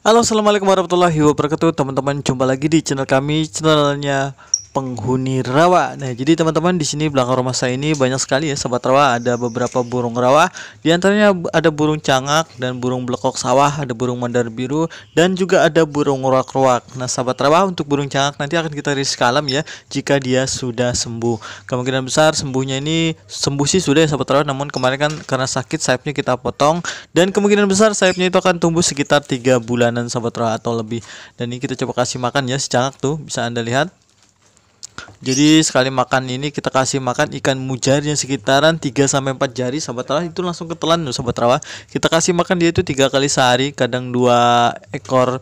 Halo assalamualaikum warahmatullahi wabarakatuh teman-teman jumpa lagi di channel kami channelnya penghuni rawa. Nah, jadi teman-teman di sini belakang rumah saya ini banyak sekali ya sobat rawa, ada beberapa burung rawa, di antaranya ada burung cangak dan burung blekok sawah, ada burung mandar biru dan juga ada burung ruak-ruak. Nah, sahabat rawa untuk burung cangak nanti akan kita rilis kalam ya jika dia sudah sembuh. Kemungkinan besar sembuhnya ini sembuh sih sudah ya sahabat rawa, namun kemarin kan karena sakit sayapnya kita potong dan kemungkinan besar sayapnya itu akan tumbuh sekitar tiga bulanan sahabat rawa atau lebih. Dan ini kita coba kasih makan ya si cangak tuh, bisa Anda lihat jadi sekali makan ini kita kasih makan ikan mujair yang sekitaran 3 sampai 4 jari sahabat rawa itu langsung ketelan loh sahabat rawa. Kita kasih makan dia itu tiga kali sehari, kadang dua ekor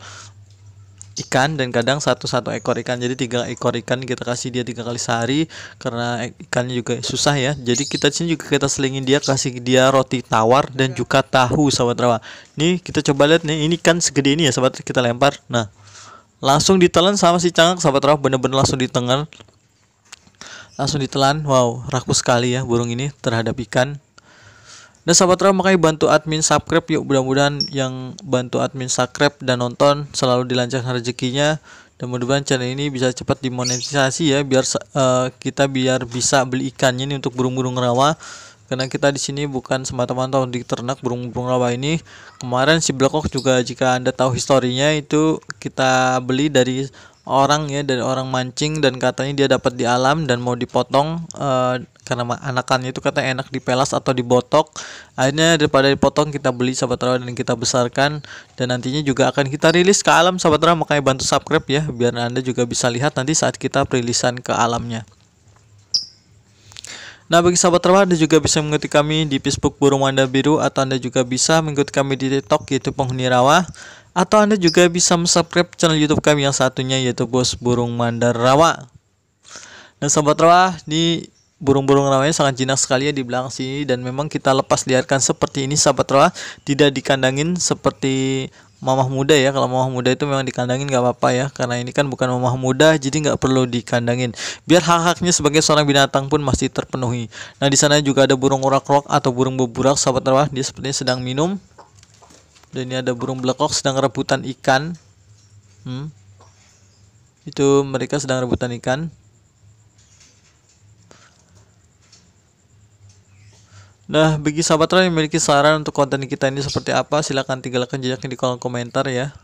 ikan dan kadang satu satu ekor ikan jadi tiga ekor ikan kita kasih dia tiga kali sehari karena ikannya juga susah ya jadi kita sini juga kita selingin dia kasih dia roti tawar dan juga tahu sahabat rawa nih kita coba lihat nih ini kan segede ini ya sahabat kita lempar nah langsung ditelan sama si cangak sahabat rawa bener-bener langsung ditengar langsung ditelan. Wow, rakus sekali ya burung ini terhadap ikan. Dan sahabat Rau makanya bantu admin subscribe yuk mudah-mudahan yang bantu admin subscribe dan nonton selalu dilancarkan rezekinya dan mudah-mudahan channel ini bisa cepat dimonetisasi ya biar uh, kita biar bisa beli ikannya ini untuk burung-burung rawa karena kita di sini bukan semata-mata untuk ternak burung-burung rawa ini kemarin si blokok juga jika anda tahu historinya itu kita beli dari orang ya dari orang mancing dan katanya dia dapat di alam dan mau dipotong uh, karena anakannya itu katanya enak dipelas atau dibotok akhirnya daripada dipotong kita beli sahabat rawa dan kita besarkan dan nantinya juga akan kita rilis ke alam sahabat rawa makanya bantu subscribe ya biar anda juga bisa lihat nanti saat kita perilisan ke alamnya Nah bagi sahabat rawa Anda juga bisa mengikuti kami di Facebook Burung Wanda Biru atau Anda juga bisa mengikuti kami di TikTok yaitu Penghuni Rawa atau Anda juga bisa subscribe channel YouTube kami yang satunya yaitu Bos Burung Mandar Rawa. Nah sobat rawa, di burung-burung rawanya sangat jinak sekali ya di belakang sini dan memang kita lepas liarkan seperti ini sobat rawa, tidak dikandangin seperti mamah muda ya kalau mamah muda itu memang dikandangin nggak apa-apa ya karena ini kan bukan mamah muda jadi nggak perlu dikandangin biar hak-haknya sebagai seorang binatang pun masih terpenuhi nah di sana juga ada burung urak-urak atau burung beburak sahabat rawah dia sepertinya sedang minum dan ini ada burung blekok sedang rebutan ikan hmm. itu mereka sedang rebutan ikan Nah, bagi sahabat yang memiliki saran untuk konten kita ini seperti apa, silahkan tinggalkan jejaknya di kolom komentar ya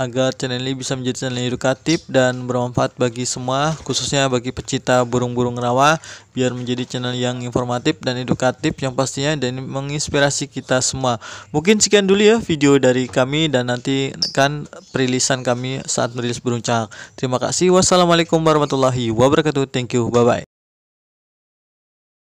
agar channel ini bisa menjadi channel edukatif dan bermanfaat bagi semua, khususnya bagi pecinta burung-burung rawa, biar menjadi channel yang informatif dan edukatif yang pastinya dan menginspirasi kita semua. Mungkin sekian dulu ya video dari kami dan nanti kan perilisan kami saat merilis burung cak. Terima kasih. Wassalamualaikum warahmatullahi wabarakatuh. Thank you. Bye bye.